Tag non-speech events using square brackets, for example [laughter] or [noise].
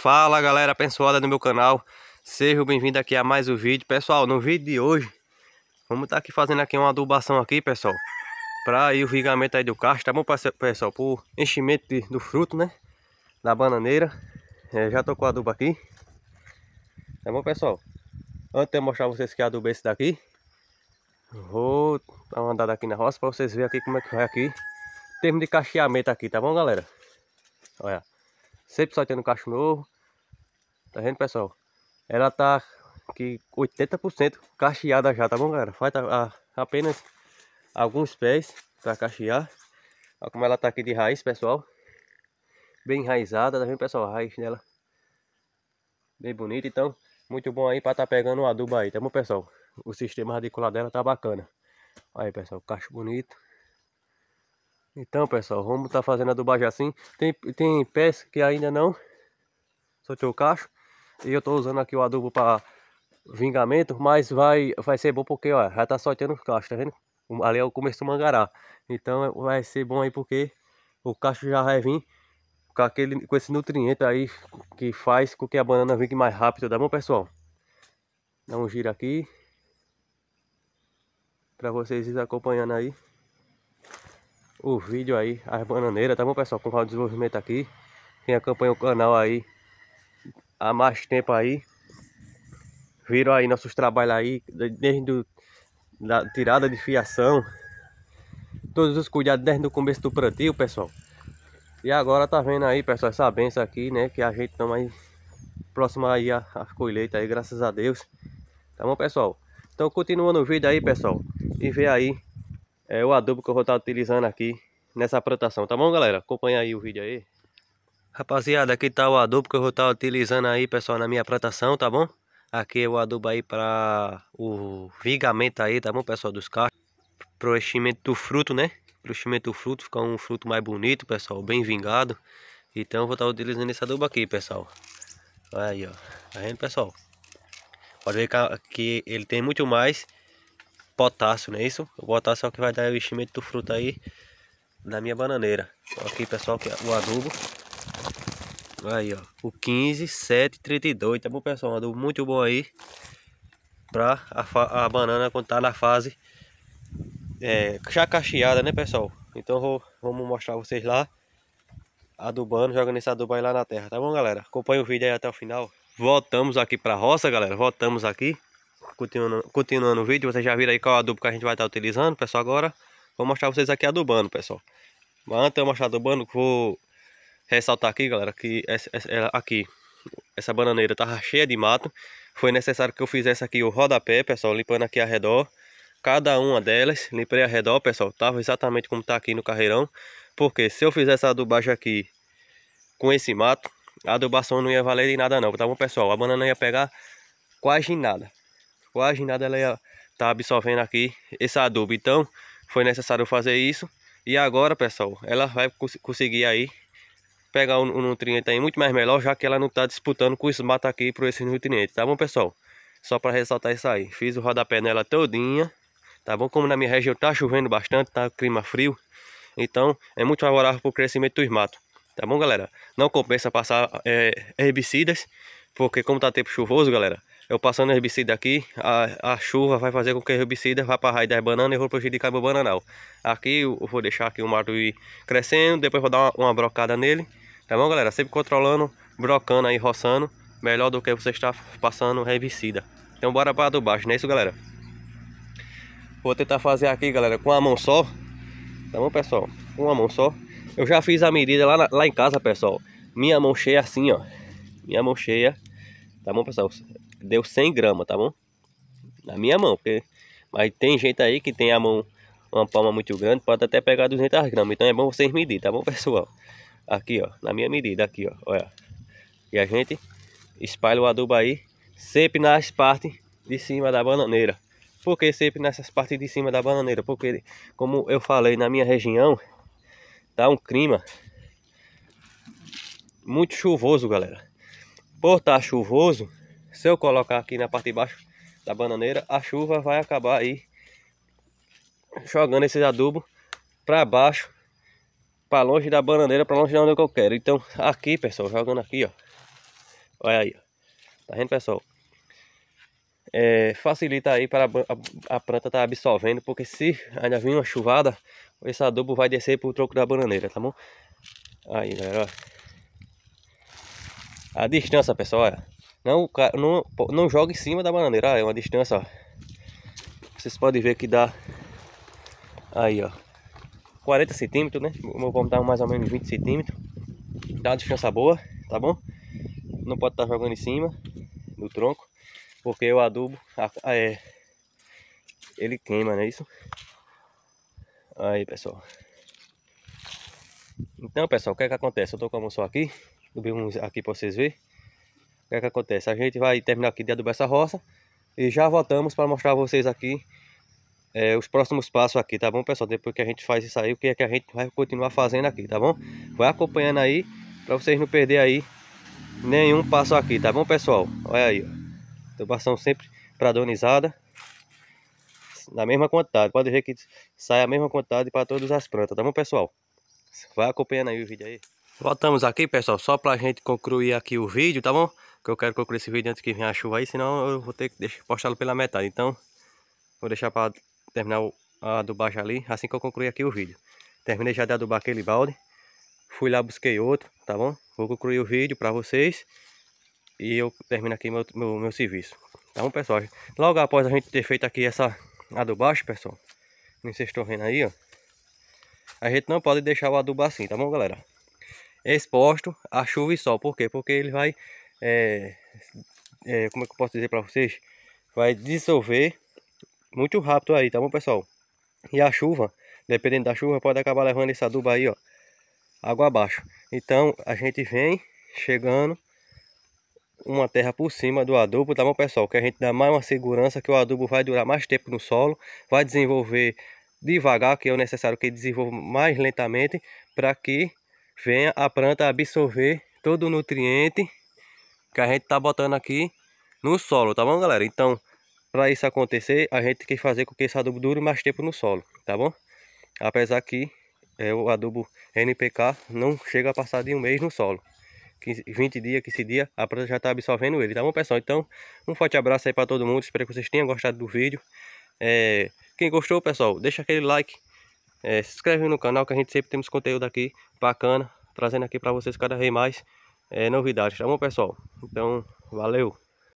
Fala galera abençoada do meu canal Sejam bem-vindos aqui a mais um vídeo Pessoal, no vídeo de hoje Vamos estar tá aqui fazendo aqui uma adubação aqui, pessoal Para ir o vigamento aí do cacho, tá bom pessoal? Por enchimento de, do fruto, né? Da bananeira é, Já tô com o adubo aqui Tá bom, pessoal? Antes de eu mostrar vocês que adubo é esse daqui Vou dar uma andada aqui na roça para vocês verem aqui como é que vai aqui Termo de cacheamento aqui, tá bom, galera? Olha Sempre só tendo cacho novo. Tá vendo, pessoal? Ela tá aqui 80% cacheada já, tá bom, galera? Falta ah, apenas alguns pés para cachear. Olha como ela tá aqui de raiz, pessoal. Bem enraizada, tá vendo, pessoal? A raiz dela bem bonita. Então, muito bom aí para tá pegando o adubo aí, tá bom, pessoal? O sistema radicular dela tá bacana. Aí, pessoal, cacho bonito. Então, pessoal, vamos tá fazendo a dublagem assim. Tem, tem pés que ainda não soltou o cacho. E eu tô usando aqui o adubo para vingamento, mas vai, vai ser bom porque, ó, já tá soltando os cachos, tá vendo? Ali é o começo do mangará. Então vai ser bom aí porque o cacho já vai vir com, aquele, com esse nutriente aí que faz com que a banana vingue mais rápido, tá bom, pessoal? Dá um giro aqui. para vocês acompanhando aí o vídeo aí, as bananeiras, tá bom pessoal? Com o desenvolvimento aqui. Quem acompanha o canal aí há mais tempo aí. Viram aí nossos trabalhos aí, desde do, da tirada de fiação. Todos os cuidados desde o começo do plantio, pessoal. E agora tá vendo aí, pessoal, essa benção aqui, né? Que a gente tá mais próximo aí a, a colheita aí, graças a Deus. Tá bom, pessoal? Então, continuando o vídeo aí, pessoal. E ver aí é o adubo que eu vou estar utilizando aqui nessa plantação, tá bom galera? Acompanha aí o vídeo aí. Rapaziada, aqui tá o adubo que eu vou estar utilizando aí, pessoal, na minha plantação, tá bom? Aqui é o adubo aí para o vigamento aí, tá bom, pessoal, dos cachos. Pro enchimento do fruto, né? Pro enchimento do fruto, ficar um fruto mais bonito, pessoal, bem vingado. Então eu vou estar utilizando esse adubo aqui, pessoal. Aí, ó. Tá vendo, pessoal? Pode ver que ele tem muito mais potássio, não é isso? O potássio é o que vai dar o enchimento do fruto aí na minha bananeira. Ok, aqui, pessoal, que é o adubo. Aí, ó, o 15, 7, 32, tá bom, pessoal? Um adubo muito bom aí pra a, a banana quando tá na fase é, já cacheada, né, pessoal? Então, vou, vamos mostrar vocês lá adubando, jogando esse adubo aí lá na terra, tá bom, galera? Acompanha o vídeo aí até o final. Voltamos aqui pra roça, galera, voltamos aqui continuando, continuando o vídeo, vocês já viram aí qual é o adubo que a gente vai estar utilizando, pessoal, agora vou mostrar vocês aqui adubando, pessoal. Mas antes de eu mostrar adubando, vou ressaltar aqui, galera, que essa, essa, aqui, essa bananeira tá cheia de mato, foi necessário que eu fizesse aqui o rodapé, pessoal, limpando aqui ao redor, cada uma delas, limpei ao redor, pessoal, tava exatamente como tá aqui no carreirão, porque se eu fizesse a adubagem aqui com esse mato, a adubação não ia valer de nada não, tá bom, pessoal? A banana ia pegar quase nada quase nada ela ia tá absorvendo aqui esse adubo. Então, foi necessário fazer isso. E agora, pessoal, ela vai cons conseguir aí pegar um, um, nutriente aí muito mais melhor, já que ela não está disputando com os mata aqui por esse nutriente tá bom, pessoal? Só para ressaltar isso aí. Fiz o rodapé nela todinha, tá bom? Como na minha região tá chovendo bastante, tá clima frio, então é muito favorável para o crescimento dos matos. Tá bom, galera? Não compensa passar é, herbicidas, porque como tá tempo chuvoso, galera, eu passando herbicida aqui, a, a chuva vai fazer com que o herbicida vá para a raiz das bananas e vou prejudicar meu bananal. Aqui eu vou deixar aqui o mato ir crescendo, depois vou dar uma, uma brocada nele. Tá bom, galera? Sempre controlando, brocando aí, roçando. Melhor do que você estar passando herbicida. Então bora para do baixo, não é isso, galera? Vou tentar fazer aqui, galera, com a mão só. Tá bom, pessoal? Com a mão só. Eu já fiz a medida lá, na, lá em casa, pessoal. Minha mão cheia assim, ó. Minha mão cheia. Tá bom, pessoal? deu 100 gramas, tá bom? Na minha mão, porque... Mas tem gente aí que tem a mão, uma palma muito grande, pode até pegar 200 gramas. Então é bom vocês medir, tá bom, [laughs] pessoal? Aqui, ó, na minha medida, aqui, ó, olha. E a gente espalha o adubo aí, sempre nas partes de cima da bananeira. Por que sempre nessas partes de cima da bananeira? Porque, como eu falei, na minha região, tá um clima muito chuvoso, galera. Por estar tá chuvoso, se eu colocar aqui na parte de baixo da bananeira, a chuva vai acabar aí jogando esses adubos para baixo, para longe da bananeira, para longe de onde eu quero. Então aqui, pessoal, jogando aqui, ó. Olha aí, ó. Tá vendo, pessoal? É, facilita aí para a, a, planta estar tá absorvendo, porque se ainda vir uma chuvada, esse adubo vai descer para tronco da bananeira, tá bom? Aí, galera, ó. A distância, pessoal, olha. Não, não, não joga em cima da bananeira. Ah, é uma distância, ó. Vocês podem ver que dá... Aí, ó. 40 centímetros, né? vamos dar tá mais ou menos 20 centímetros. Dá uma distância boa, tá bom? Não pode estar tá jogando em cima do tronco. Porque o adubo... A, é, ele queima, né isso? Aí, pessoal. Então, pessoal, o que é que acontece? Eu tô com a mão só aqui. subimos aqui pra vocês verem o que é que acontece? A gente vai terminar aqui de adubar essa roça e já voltamos para mostrar a vocês aqui é, os próximos passos aqui, tá bom, pessoal? Depois que a gente faz isso aí, o que é que a gente vai continuar fazendo aqui, tá bom? Vai acompanhando aí para vocês não perder aí nenhum passo aqui, tá bom, pessoal? Olha aí, ó. passando sempre padronizada na mesma quantidade. Pode ver que sai a mesma quantidade para todas as plantas, tá bom, pessoal? Vai acompanhando aí o vídeo aí. Voltamos aqui, pessoal, só para a gente concluir aqui o vídeo, tá bom? Porque eu quero concluir esse vídeo antes que venha a chuva aí, senão eu vou ter que postá-lo pela metade. Então, vou deixar para terminar a adubagem ali, assim que eu concluir aqui o vídeo. Terminei já de adubar aquele balde. Fui lá, busquei outro, tá bom? Vou concluir o vídeo para vocês. E eu termino aqui meu, meu, meu serviço. Tá bom, pessoal? Logo após a gente ter feito aqui essa adubagem, pessoal. Como vocês estão vendo aí, ó. A gente não pode deixar o adubo assim, tá bom, galera? Exposto a chuva e sol. Por quê? Porque ele vai é, é, como é que eu posso dizer para vocês, vai dissolver muito rápido aí, tá bom pessoal? E a chuva, dependendo da chuva, pode acabar levando esse adubo aí, ó, água abaixo. Então a gente vem chegando uma terra por cima do adubo, tá bom pessoal? Que a gente dá mais uma segurança que o adubo vai durar mais tempo no solo, vai desenvolver devagar, que é necessário que desenvolva mais lentamente, para que venha a planta absorver todo o nutriente que a gente tá botando aqui no solo, tá bom, galera? Então, para isso acontecer, a gente tem que fazer com que esse adubo dure mais tempo no solo, tá bom? Apesar que é, o adubo NPK não chega a passar de um mês no solo. 15, 20 dias, 15 dias, a planta já está absorvendo ele, tá bom, pessoal? Então, um forte abraço aí para todo mundo, espero que vocês tenham gostado do vídeo. É, quem gostou, pessoal, deixa aquele like, é, se inscreve no canal que a gente sempre temos conteúdo aqui bacana, trazendo aqui para vocês cada vez mais é, novidades, tá bom, pessoal? Então, valeu!